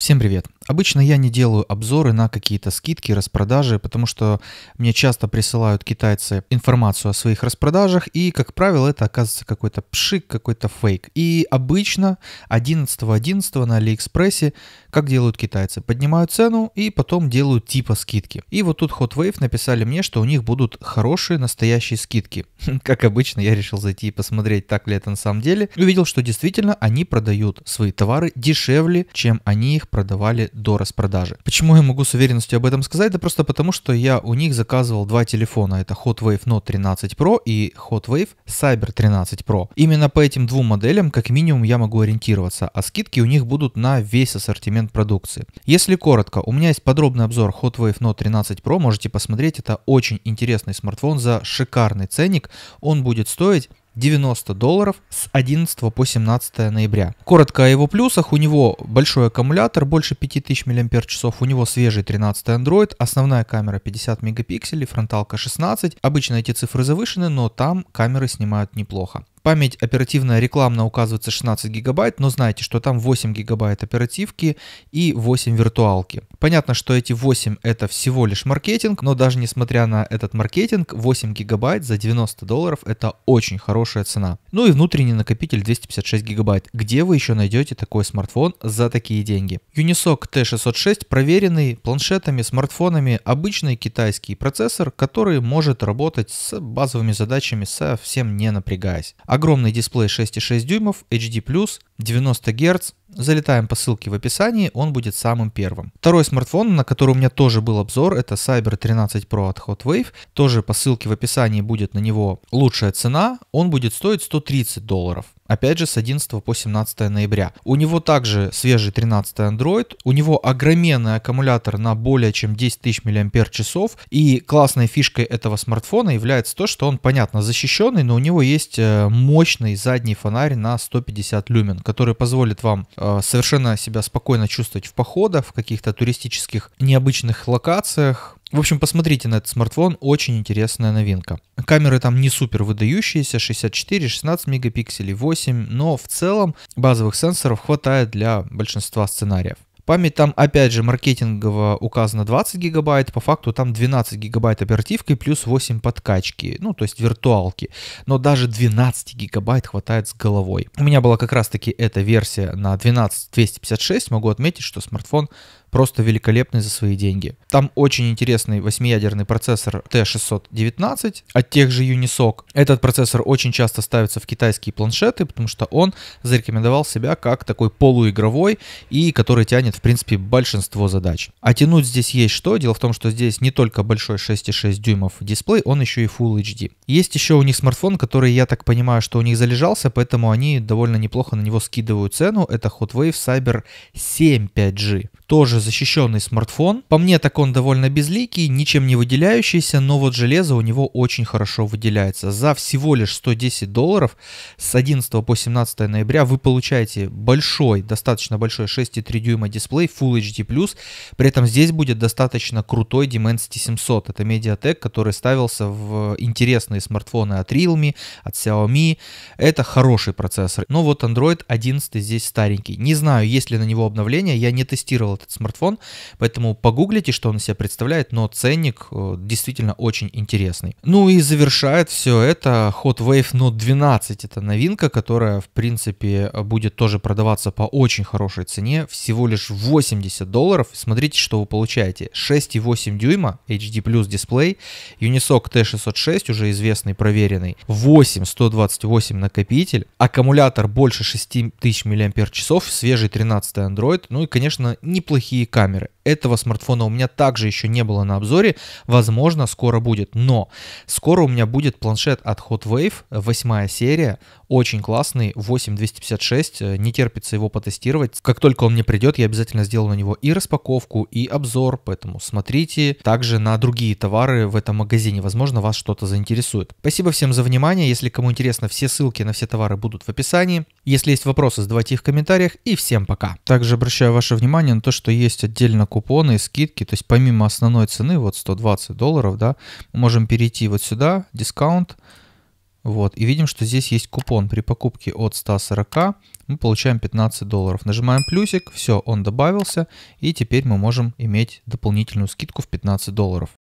Всем привет! Обычно я не делаю обзоры на какие-то скидки, распродажи, потому что мне часто присылают китайцы информацию о своих распродажах, и, как правило, это оказывается какой-то пшик, какой-то фейк. И обычно 11.11 .11 на Алиэкспрессе как делают китайцы. Поднимают цену и потом делают типа скидки. И вот тут Hotwave написали мне, что у них будут хорошие настоящие скидки. Как обычно, я решил зайти и посмотреть, так ли это на самом деле. И увидел, что действительно они продают свои товары дешевле, чем они их продавали до распродажи. Почему я могу с уверенностью об этом сказать? Да просто потому, что я у них заказывал два телефона. Это Hotwave Note 13 Pro и Hotwave Cyber 13 Pro. Именно по этим двум моделям, как минимум, я могу ориентироваться. А скидки у них будут на весь ассортимент ассортимент продукции. Если коротко, у меня есть подробный обзор Hot Wave Note 13 Pro, можете посмотреть, это очень интересный смартфон за шикарный ценник. Он будет стоить 90 долларов с 11 по 17 ноября. Коротко о его плюсах. У него большой аккумулятор, больше 5000 мАч, у него свежий 13 Android, основная камера 50 мегапикселей, фронталка 16. Обычно эти цифры завышены, но там камеры снимают неплохо. Память оперативная рекламно указывается 16 гигабайт, но знаете что там 8 гигабайт оперативки и 8 виртуалки. Понятно, что эти 8 это всего лишь маркетинг, но даже несмотря на этот маркетинг, 8 гигабайт за 90 долларов это очень хорошая цена. Ну и внутренний накопитель 256 гигабайт. Где вы еще найдете такой смартфон за такие деньги? Unisoc T606 проверенный планшетами, смартфонами, обычный китайский процессор, который может работать с базовыми задачами совсем не напрягаясь. Огромный дисплей 6,6 дюймов, HD+, 90 Гц. Залетаем по ссылке в описании, он будет самым первым. Второй смартфон, на который у меня тоже был обзор, это Cyber 13 Pro от Hotwave. Тоже по ссылке в описании будет на него лучшая цена. Он будет стоить 130 долларов опять же, с 11 по 17 ноября. У него также свежий 13 Android, у него огроменный аккумулятор на более чем 10 тысяч мАч, и классной фишкой этого смартфона является то, что он, понятно, защищенный, но у него есть э, мощный задний фонарь на 150 люмен, который позволит вам э, совершенно себя спокойно чувствовать в походах, в каких-то туристических необычных локациях, в общем, посмотрите на этот смартфон, очень интересная новинка. Камеры там не супер выдающиеся, 64, 16 мегапикселей, 8, но в целом базовых сенсоров хватает для большинства сценариев. Память там, опять же, маркетингово указано 20 гигабайт, по факту там 12 гигабайт оперативки плюс 8 подкачки, ну, то есть виртуалки. Но даже 12 гигабайт хватает с головой. У меня была как раз-таки эта версия на 12 256, могу отметить, что смартфон просто великолепный за свои деньги. Там очень интересный восьмиядерный процессор T619 от тех же Unisoc. Этот процессор очень часто ставится в китайские планшеты, потому что он зарекомендовал себя как такой полуигровой и который тянет, в принципе, большинство задач. А тянуть здесь есть что? Дело в том, что здесь не только большой 6,6 дюймов дисплей, он еще и Full HD. Есть еще у них смартфон, который, я так понимаю, что у них залежался, поэтому они довольно неплохо на него скидывают цену. Это Hotwave Cyber 7 5G. Тоже тоже защищенный смартфон. По мне, так он довольно безликий, ничем не выделяющийся, но вот железо у него очень хорошо выделяется. За всего лишь 110 долларов с 11 по 17 ноября вы получаете большой, достаточно большой 6,3 дюйма дисплей Full HD+. При этом здесь будет достаточно крутой Dimensity 700. Это MediaTek, который ставился в интересные смартфоны от Realme, от Xiaomi. Это хороший процессор. Но вот Android 11 здесь старенький. Не знаю, есть ли на него обновление, я не тестировал этот смартфон смартфон, поэтому погуглите, что он из себя представляет, но ценник э, действительно очень интересный. Ну и завершает все это Hot Wave Note 12, это новинка, которая в принципе будет тоже продаваться по очень хорошей цене, всего лишь 80 долларов. Смотрите, что вы получаете. 6,8 дюйма HD Plus дисплей, Unisoc T606, уже известный, проверенный, 8 128 накопитель, аккумулятор больше 6000 мАч, свежий 13 Android, ну и, конечно, неплохие такие камеры этого смартфона у меня также еще не было на обзоре. Возможно, скоро будет. Но скоро у меня будет планшет от Hot Wave, 8 серия. Очень классный, 8256. Э, не терпится его потестировать. Как только он мне придет, я обязательно сделаю на него и распаковку, и обзор. Поэтому смотрите также на другие товары в этом магазине. Возможно, вас что-то заинтересует. Спасибо всем за внимание. Если кому интересно, все ссылки на все товары будут в описании. Если есть вопросы, задавайте их в комментариях. И всем пока. Также обращаю ваше внимание на то, что есть отдельно курс купоны, скидки, то есть помимо основной цены, вот 120 долларов, да, мы можем перейти вот сюда, дискаунт, вот, и видим, что здесь есть купон. При покупке от 140 мы получаем 15 долларов. Нажимаем плюсик, все, он добавился, и теперь мы можем иметь дополнительную скидку в 15 долларов.